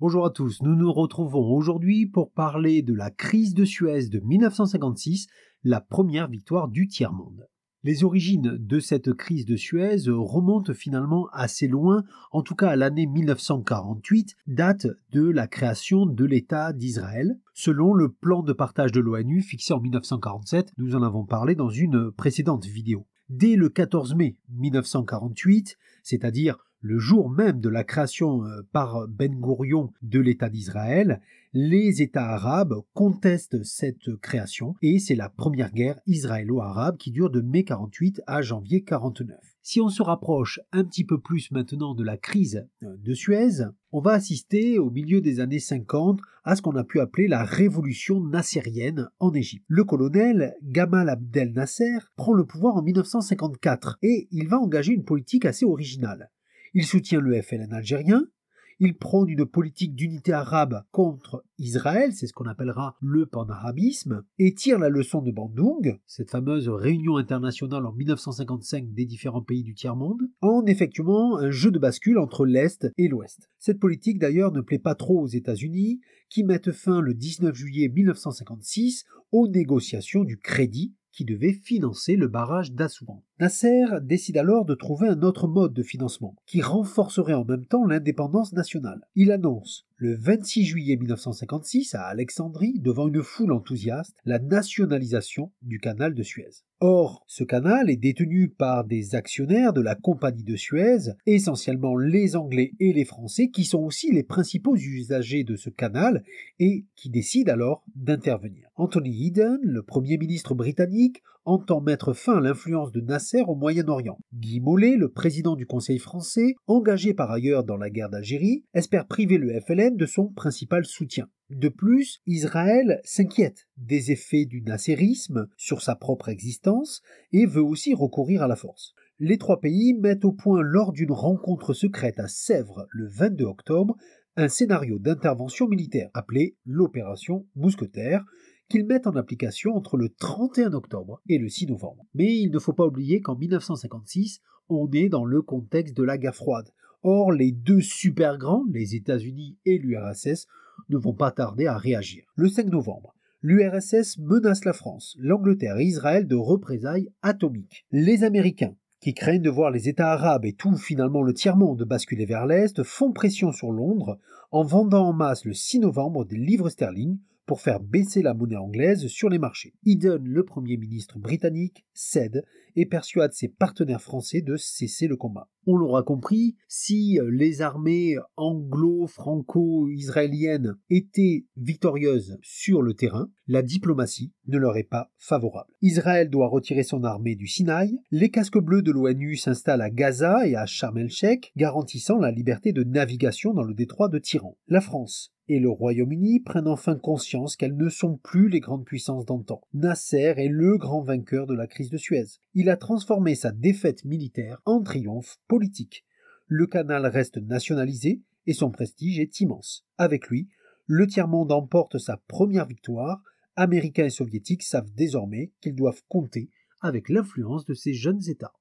Bonjour à tous, nous nous retrouvons aujourd'hui pour parler de la crise de Suez de 1956, la première victoire du tiers-monde. Les origines de cette crise de Suez remontent finalement assez loin, en tout cas à l'année 1948, date de la création de l'État d'Israël, selon le plan de partage de l'ONU fixé en 1947, nous en avons parlé dans une précédente vidéo. Dès le 14 mai 1948, c'est-à-dire le jour même de la création euh, par Ben Gourion de l'État d'Israël, les États arabes contestent cette création et c'est la première guerre israélo-arabe qui dure de mai 48 à janvier 49. Si on se rapproche un petit peu plus maintenant de la crise euh, de Suez, on va assister au milieu des années 50 à ce qu'on a pu appeler la révolution nassérienne en Égypte. Le colonel Gamal Abdel Nasser prend le pouvoir en 1954 et il va engager une politique assez originale. Il soutient le FLN algérien, il prône une politique d'unité arabe contre Israël, c'est ce qu'on appellera le panarabisme, et tire la leçon de Bandung, cette fameuse réunion internationale en 1955 des différents pays du tiers-monde, en effectuant un jeu de bascule entre l'Est et l'Ouest. Cette politique d'ailleurs ne plaît pas trop aux États-Unis, qui mettent fin le 19 juillet 1956 aux négociations du crédit qui devait financer le barrage d'Assouan. Nasser décide alors de trouver un autre mode de financement, qui renforcerait en même temps l'indépendance nationale. Il annonce le 26 juillet 1956, à Alexandrie, devant une foule enthousiaste, la nationalisation du canal de Suez. Or, ce canal est détenu par des actionnaires de la compagnie de Suez, essentiellement les Anglais et les Français, qui sont aussi les principaux usagers de ce canal et qui décident alors d'intervenir. Anthony Eden, le Premier ministre britannique, entend mettre fin à l'influence de Nasser au Moyen-Orient. Guy Mollet, le président du Conseil français, engagé par ailleurs dans la guerre d'Algérie, espère priver le FLN de son principal soutien. De plus, Israël s'inquiète des effets du nasserisme sur sa propre existence et veut aussi recourir à la force. Les trois pays mettent au point lors d'une rencontre secrète à Sèvres le 22 octobre un scénario d'intervention militaire appelé l'opération Mousquetaire qu'ils mettent en application entre le 31 octobre et le 6 novembre. Mais il ne faut pas oublier qu'en 1956, on est dans le contexte de la guerre froide. Or, les deux super grands, les États-Unis et l'URSS, ne vont pas tarder à réagir. Le 5 novembre, l'URSS menace la France, l'Angleterre et Israël de représailles atomiques. Les Américains, qui craignent de voir les États arabes et tout finalement le tiers-monde basculer vers l'Est, font pression sur Londres en vendant en masse le 6 novembre des livres sterling pour faire baisser la monnaie anglaise sur les marchés. Eden, le Premier ministre britannique, cède et persuade ses partenaires français de cesser le combat on l'aura compris, si euh, les armées anglo-franco-israéliennes étaient victorieuses sur le terrain, la diplomatie ne leur est pas favorable. Israël doit retirer son armée du Sinaï, les casques bleus de l'ONU s'installent à Gaza et à Sharm el-Sheikh, garantissant la liberté de navigation dans le détroit de Tyran. La France et le Royaume-Uni prennent enfin conscience qu'elles ne sont plus les grandes puissances d'antan. Nasser est le grand vainqueur de la crise de Suez. Il a transformé sa défaite militaire en triomphe politique. Le canal reste nationalisé et son prestige est immense. Avec lui, le tiers-monde emporte sa première victoire. Américains et soviétiques savent désormais qu'ils doivent compter avec l'influence de ces jeunes États.